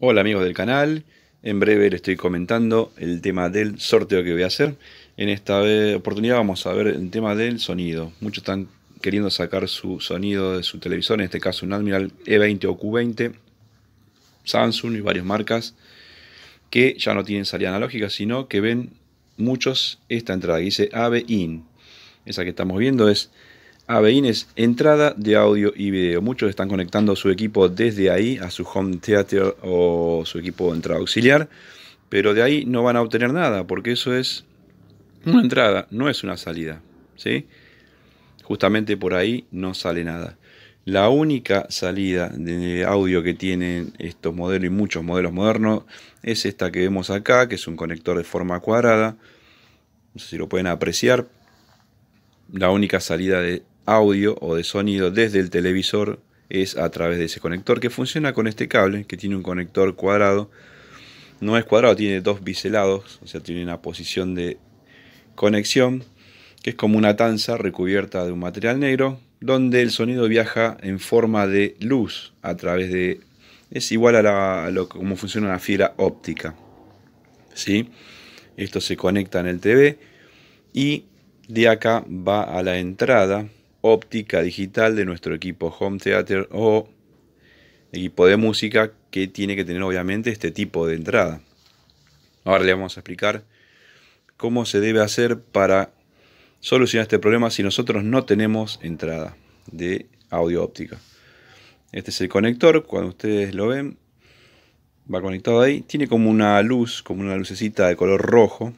Hola amigos del canal, en breve les estoy comentando el tema del sorteo que voy a hacer. En esta oportunidad vamos a ver el tema del sonido. Muchos están queriendo sacar su sonido de su televisor, en este caso un Admiral E20 o Q20, Samsung y varias marcas que ya no tienen salida analógica, sino que ven muchos esta entrada que dice AVE IN. Esa que estamos viendo es a es entrada de audio y video. Muchos están conectando su equipo desde ahí a su home theater o su equipo de entrada auxiliar, pero de ahí no van a obtener nada porque eso es una entrada, no es una salida. ¿sí? Justamente por ahí no sale nada. La única salida de audio que tienen estos modelos y muchos modelos modernos es esta que vemos acá, que es un conector de forma cuadrada. No sé si lo pueden apreciar. La única salida de audio o de sonido desde el televisor es a través de ese conector que funciona con este cable que tiene un conector cuadrado. No es cuadrado, tiene dos biselados, o sea, tiene una posición de conexión que es como una tanza recubierta de un material negro donde el sonido viaja en forma de luz a través de es igual a, la, lo como funciona una fibra óptica. ¿Sí? Esto se conecta en el TV y de acá va a la entrada óptica digital de nuestro equipo home theater o equipo de música que tiene que tener obviamente este tipo de entrada. Ahora le vamos a explicar cómo se debe hacer para solucionar este problema si nosotros no tenemos entrada de audio óptica. Este es el conector, cuando ustedes lo ven, va conectado ahí. Tiene como una luz, como una lucecita de color rojo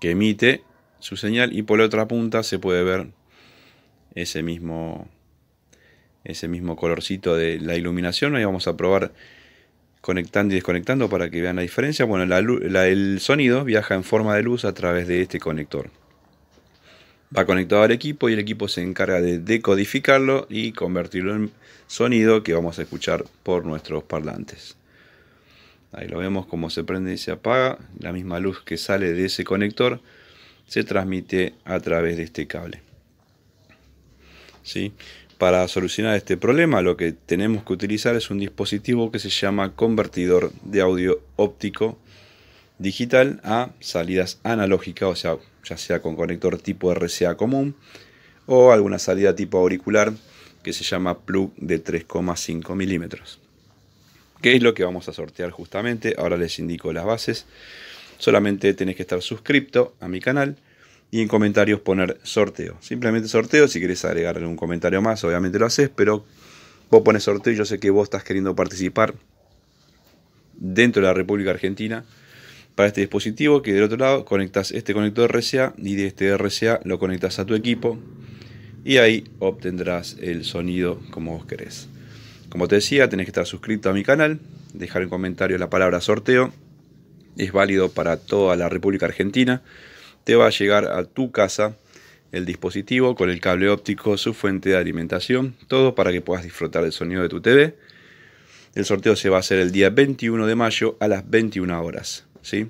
que emite su señal y por la otra punta se puede ver ese mismo, ese mismo colorcito de la iluminación. Ahí vamos a probar conectando y desconectando para que vean la diferencia. Bueno, el sonido viaja en forma de luz a través de este conector. Va conectado al equipo y el equipo se encarga de decodificarlo y convertirlo en sonido que vamos a escuchar por nuestros parlantes. Ahí lo vemos como se prende y se apaga. La misma luz que sale de ese conector se transmite a través de este cable. Para solucionar este problema lo que tenemos que utilizar es un dispositivo que se llama convertidor de audio óptico digital a salidas analógicas, o sea, ya sea con conector tipo RCA común o alguna salida tipo auricular que se llama plug de 3,5 milímetros. ¿Qué es lo que vamos a sortear justamente? Ahora les indico las bases. Solamente tenés que estar suscrito a mi canal y en comentarios poner sorteo. Simplemente sorteo, si quieres agregarle un comentario más, obviamente lo haces, pero vos pones sorteo, yo sé que vos estás queriendo participar dentro de la República Argentina para este dispositivo que del otro lado conectas este conector RCA y de este RCA lo conectas a tu equipo y ahí obtendrás el sonido como vos querés. Como te decía, tenés que estar suscrito a mi canal, dejar en comentarios la palabra sorteo, es válido para toda la República Argentina te va a llegar a tu casa el dispositivo con el cable óptico, su fuente de alimentación, todo para que puedas disfrutar del sonido de tu TV. El sorteo se va a hacer el día 21 de mayo a las 21 horas. ¿sí?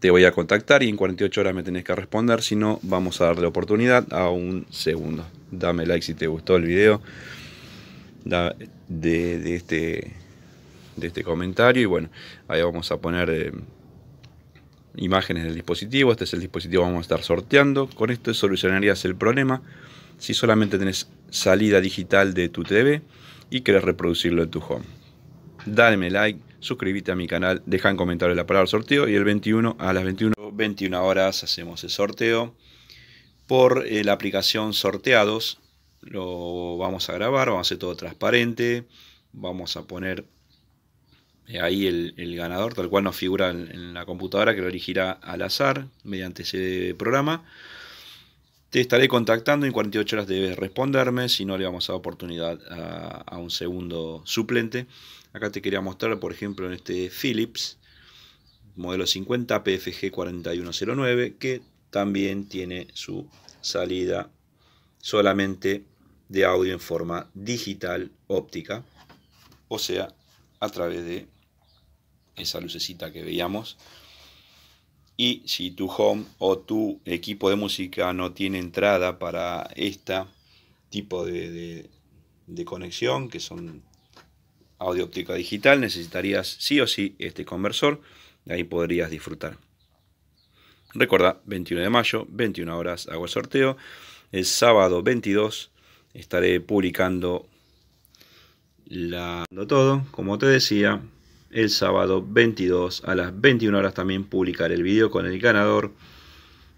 Te voy a contactar y en 48 horas me tenés que responder, si no vamos a darle oportunidad a un segundo. Dame like si te gustó el video de, este, de este comentario y bueno, ahí vamos a poner... Eh, imágenes del dispositivo. Este es el dispositivo que vamos a estar sorteando. Con esto solucionarías el problema si solamente tenés salida digital de tu TV y querés reproducirlo en tu home. Dame like, suscríbete a mi canal, deja en comentarios la palabra sorteo y el 21 a las 21, horas hacemos el sorteo por eh, la aplicación Sorteados. Lo vamos a grabar, vamos a hacer todo transparente, vamos a poner eh, ahí el, ganador, tal cual nos figura en, la computadora, que lo elegirá al azar mediante ese programa. Te estaré contactando, en 48 horas debes responderme, si no le vamos a dar oportunidad a, a, un segundo suplente. Acá te quería mostrar, por ejemplo, en este Philips, modelo 50 PFG 4109, que también tiene su salida solamente de audio en forma digital óptica, o sea, a través de esa lucecita que veíamos. Y si tu home o tu equipo de música no tiene entrada para este tipo de, conexión, que son audio óptica digital, necesitarías sí o sí este conversor. de ahí podrías disfrutar. Recuerda, 21 de mayo, 21 horas, hago el sorteo. El sábado 22 estaré publicando todo, como te decía el sábado 22 a las 21 horas también publicaré el video con el ganador.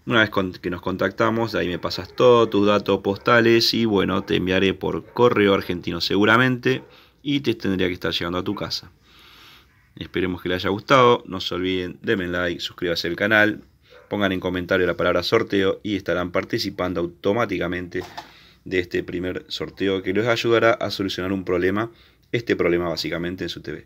Una vez que nos contactamos, de ahí me pasas todos tus datos postales y bueno, te enviaré por correo argentino seguramente y te tendría que estar llegando a tu casa. Esperemos que les haya gustado, no se olviden, denme like, suscríbase al canal, pongan en comentario la palabra sorteo y estarán participando automáticamente de este primer sorteo que les ayudará a solucionar un problema, este problema básicamente en su TV.